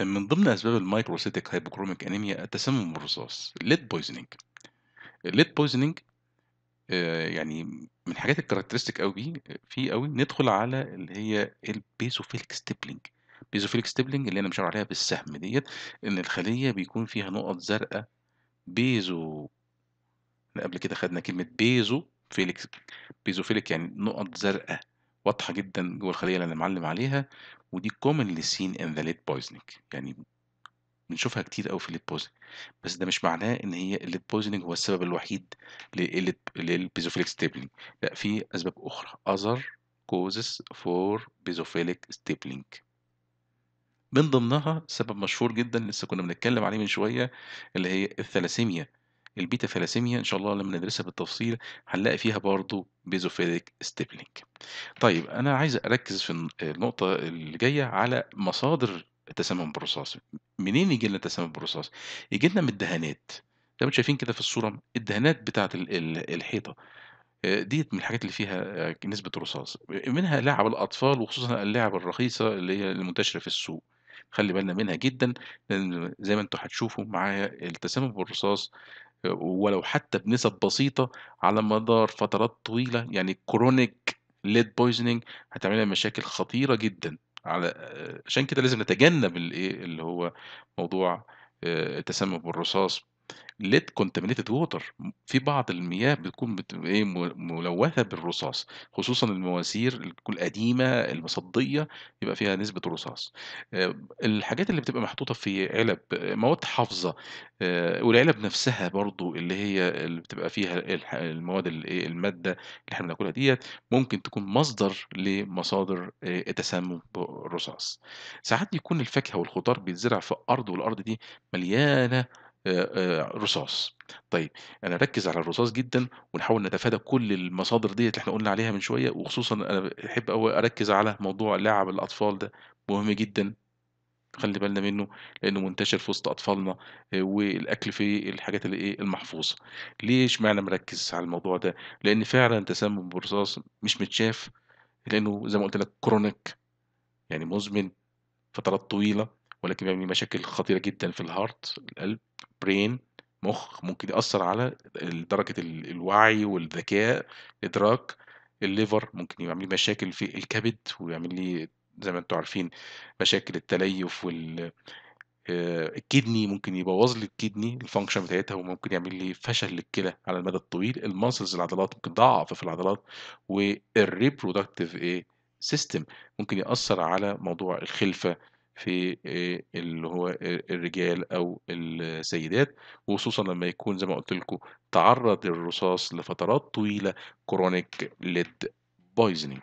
من ضمن أسباب المايكروسيتيك هايبوكروميك أنيميا التسمم بالرصاص ليد بويزنينج الليد بويزنينج آه، يعني من الحاجات الكاركترستيك قوي بيه آه، فيه قوي ندخل على اللي هي البيزوفيلك ستيبلينج بيزوفيلك ستيبلينج اللي انا بشاور عليها بالسهم ديت ان الخليه بيكون فيها نقط زرقاء بيزو قبل كده خدنا كلمه بيزو فيليكس بيزوفيلك يعني نقط زرقاء واضحة جدا جوه الخلية اللي أنا معلم عليها ودي كومنلي سين ان ذا ليد بويزنج يعني بنشوفها كتير قوي في الليد بويزنج بس ده مش معناه ان هي الليد بويزنج هو السبب الوحيد للبيزوفيليك ستيبلينج لا في اسباب اخرى اذر كوزز فور بيزوفيليك ستيبلينج من ضمنها سبب مشهور جدا لسه كنا بنتكلم عليه من شويه اللي هي الثلاسيميا البيتا ثلاسيميا ان شاء الله لما ندرسها بالتفصيل هنلاقي فيها برضو بيزوفيليك ستيبلينج طيب انا عايز اركز في النقطه اللي جايه على مصادر التسمم بالرصاص منين يجي لنا التسمم بالرصاص يجي لنا من الدهانات زي ما شايفين كده في الصوره الدهانات بتاعه الحيطه آه، ديت من الحاجات اللي فيها آه، نسبة رصاص منها لعب الأطفال وخصوصا اللعب الرخيصة اللي هي المنتشرة في السوق خلي بالنا منها جدا لأن زي ما انتوا هتشوفوا معايا التسمم بالرصاص ولو حتى بنسب بسيطة على مدار فترات طويلة يعني كرونيك ليد بويزنينج هتعملها مشاكل خطيرة جدا على عشان كده لازم نتجنب الايه اللي هو موضوع آه، التسمم بالرصاص let contaminated water في بعض المياه بتكون ايه ملوثه بالرصاص خصوصا المواسير القديمه المصديه يبقى فيها نسبه رصاص آه، الحاجات اللي بتبقى محطوطه في علب مواد حافظه آه، والعلب نفسها برضو اللي هي اللي بتبقى فيها المواد الايه الماده اللي احنا بناكلها ديت ممكن تكون مصدر لمصادر آه، التسمم بالرصاص ساعات بيكون الفاكهه والخضار بيتزرع في ارض والارض دي مليانه رصاص طيب انا ركز على الرصاص جدا ونحاول نتفادى كل المصادر ديت اللي احنا قلنا عليها من شويه وخصوصا انا بحب قوي اركز على موضوع لعب الاطفال ده مهم جدا خلي بالنا منه لانه منتشر في وسط اطفالنا والاكل في الحاجات اللي ايه المحفوظه ليش معنى مركز على الموضوع ده لان فعلا تسمم بالرصاص مش متشاف لانه زي ما قلت لك كرونيك يعني مزمن فترات طويله ولكن بيعمل مشاكل خطيره جدا في الهارت القلب برين مخ ممكن يأثر على درجة الوعي والذكاء الإدراك الليفر ممكن يعمل لي مشاكل في الكبد ويعمل لي زي ما انتم عارفين مشاكل التليف وال آه، الكدني ممكن يبوظ لي الكدني الفانكشن بتاعتها وممكن يعمل لي فشل للكلى على المدى الطويل الماسلز العضلات ممكن ضعف في العضلات والريبرودكتيف ايه سيستم ممكن يأثر على موضوع الخلفه في إيه، اللي هو الرجال او السيدات وخصوصا لما يكون زي ما قلت لكم تعرض الرصاص لفترات طويله كرونيك ليد بويزنينج